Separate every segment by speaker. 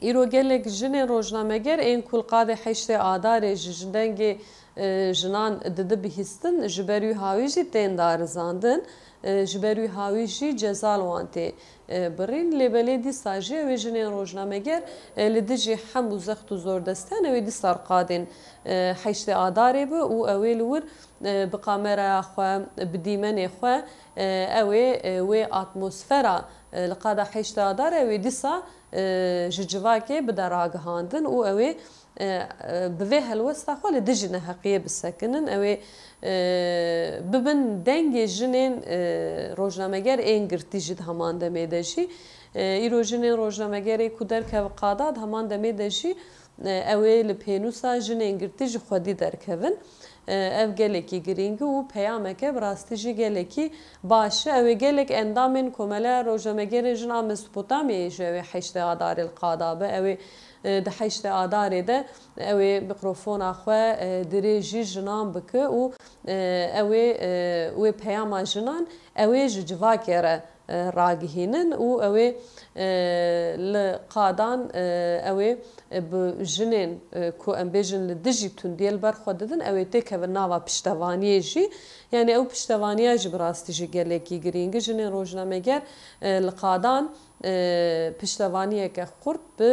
Speaker 1: îro gelek jinên rojnameger ên kulqadê heştê adarê ji ji dengê jinan didi bihîstin ji ber wî hawî jî tên darizandin ji ber wî hawî jî cezal wan tê birîn lêbelê dîsa jî ew ê jinên rojnameger li dijî hem û zext û zordestan ew ê dîsa qadên heştê adarê bi û ew ê li wir bi kameraya xwe bi dîmenê xwe ew ê e, wê atmosfera li qada heştê adarê ew ê dîsa ji civakê bi deragihandin û ew ê e, bi vê helwesta xwe li dijî neheqî pê bisekinin ew ê e, bibin dengê jinên e, rojnameger ên girtî ji heman demê de jî e, îro jinên rojnamegerê ku derkev qada heman demê de jî ew ê li pênûsa jinên girtî ji xwedî derkevin. ev gelekî giring û peyameke rastî jî gelekî baş e ew ê gelek endamên komele rojemegerê jina Mesopotamyayê ji ew ê heşte adarê qada be ew ê e, di heşte adarê de ew ê mikrofona xwe e, dirê jî jinan bike û e, ew ê wê peyama jinan ew ê ji civakê re ragihînin û ew ê li qadan ew ê bi jinên ku em bêjin li dijî tundiyê li ber xwe didin ew ê tê kevin nava piştevaniyê jî yani ew piştevaniya ji birastî ji gelekî girîngî jinê rojnameger e, li qadan e, piştevaniyeke xurt bi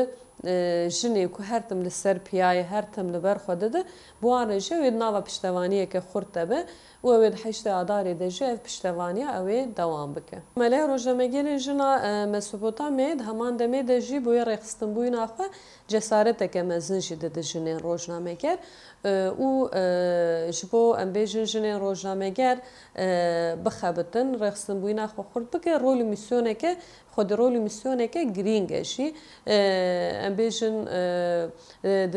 Speaker 1: ژنێ و هەرتم لە سەر پیاە هەرتم لەبەر خۆ دەدە بوارێژە وێت ناوە پشتەوانیەکە خوردەبە وەوێت هەشتا ئادارێ دەژێ پشتەوانیا ئەوێ دەوام بکە. مەلێ ڕۆژەمەگەری ژنا مەسوبوتا مێت هەمان دەمێ دەژی بۆیە ڕێخستن بووی ناخە جەسارەتەکە مەزنجی دەدەژنێن ڕۆژنامەکەر و ji bo em bêjin jinên rojnameger e, bixebitin rexsin bûyîna xwe xurt bike rol û misyoneke خودرۆلی میسیۆنێکە گرینگەشی ئەم بێژن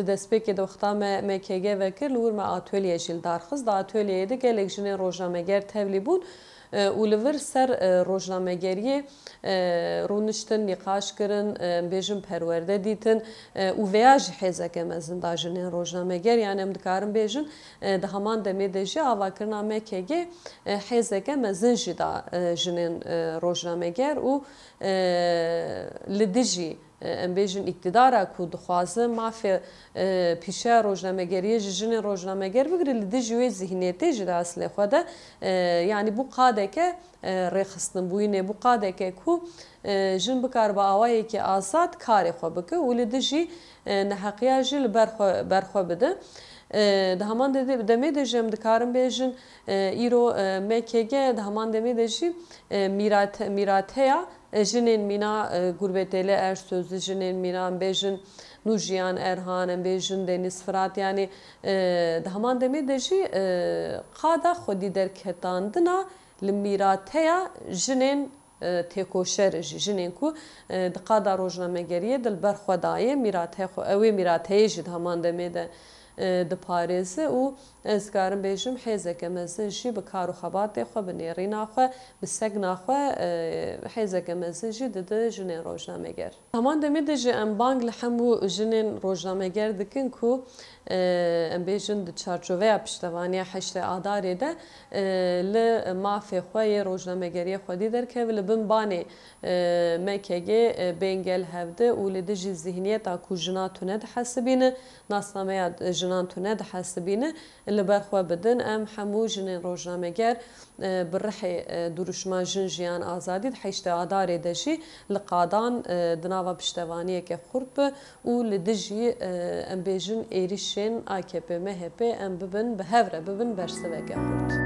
Speaker 1: دەستپێکی دەوختامە مەکێگەvekir li wir me atölyeê jî darxist da atölyeê de gelek jinê rojnamegger tevlî bûn و لور سر روزنامه‌گری رونشتن نقاش کردن بیشم پرورده دیتن و ویاج حزک مزن داشتن روزنامه‌گر یعنی ام دکارم بیشن ده همان دمی دجی آوا کردن مکه حزک مزن جدا جنین روزنامه‌گر و لدجی ام بیژن اقتدارا کو دخوازه مافه پیشه روزنامه‌گری جن روزنامه‌گر بگیری لدی جوی ذهنیتی جدا اصل خود یعنی بو قاده که رخصتن بو نه بو قاده که کو جن بکار با اوای کی آزاد کار خو بک ولدی جی نه حقیا جل برخو برخو بده د همان د دمې د جم د کارم بېژن ایرو مکهګه د همان دمې د شي میرات میراتیا E, jinên mîna e, gurbetêle er sözlü jinên mînan bêjin nujiyan erhan em bêjin deniz firat yani heman demê de jî e, qada xwedî derketandina li mîrateya jinên têkoşer jî jinên ku di qada rojnamegeriye dilber xwedayê mîrathe ew ê mîrateyê jî di heman demê de د پارێزە و ئەزگارم بێژم حێزەکە مەزنژی بە کار و خەباتێ خۆ بنێڕی ناخوا بسەگ ناخوا حێزەکە مەزنژی دەدە ژنێن ڕۆژنامەگەر. هەمان دەمێ دەژێ ئەم بانگ لە هەموو ژنێن ڕۆژنامەگەر دکن و ئەم بێژن چارچۆڤەیە پشتەوانیا هەشتە ئادارێ دە لە مافێ خۆیە ڕۆژنامەگەریە خودی دەرکەوە لە بن بانێ مەکێگێ بنگل هەفدە و لە دژی زیهنیە تا کوژنا تونەت حەسبینە ناسنامەیە ژن جنان تو ند حسبینه اللي برخوا بدن ام همو جن روزنامه‌گر برح دروشما جن جیان آزادی حیشت آدار دجی لقادان دناوا پشتوانیه که خورب و لدجی ام بیجن ایریشن AKP MHP ام ببن به هفره ببن برسوه خورد